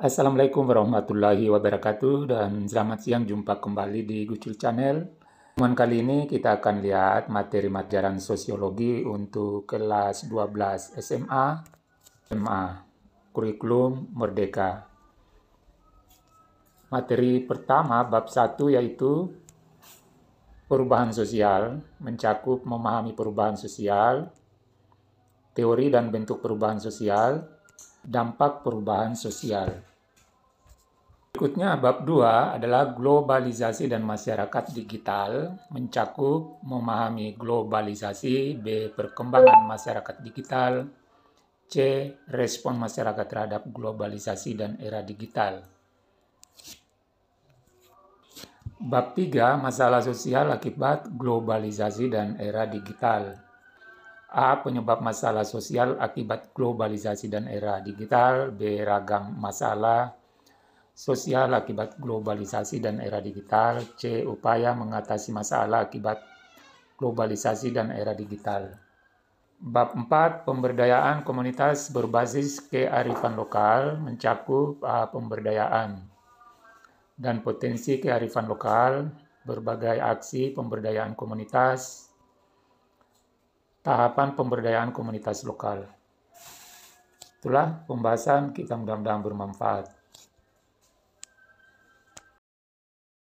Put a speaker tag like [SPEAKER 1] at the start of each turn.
[SPEAKER 1] Assalamualaikum warahmatullahi wabarakatuh dan selamat siang jumpa kembali di Gucil Channel. Teman kali ini kita akan lihat materi pelajaran sosiologi untuk kelas 12 SMA. SMA Kurikulum Merdeka. Materi pertama bab 1 yaitu perubahan sosial, mencakup memahami perubahan sosial, teori dan bentuk perubahan sosial, dampak perubahan sosial. Berikutnya bab 2 adalah globalisasi dan masyarakat digital mencakup memahami globalisasi, B. perkembangan masyarakat digital, C. respon masyarakat terhadap globalisasi dan era digital. Bab 3 masalah sosial akibat globalisasi dan era digital. A. Penyebab masalah sosial akibat globalisasi dan era digital. B. Ragam masalah sosial akibat globalisasi dan era digital. C. Upaya mengatasi masalah akibat globalisasi dan era digital. Bab 4. Pemberdayaan komunitas berbasis kearifan lokal mencakup A. Pemberdayaan dan potensi kearifan lokal, berbagai aksi pemberdayaan komunitas, tahapan pemberdayaan komunitas lokal. Itulah pembahasan kita mudah-mudahan bermanfaat.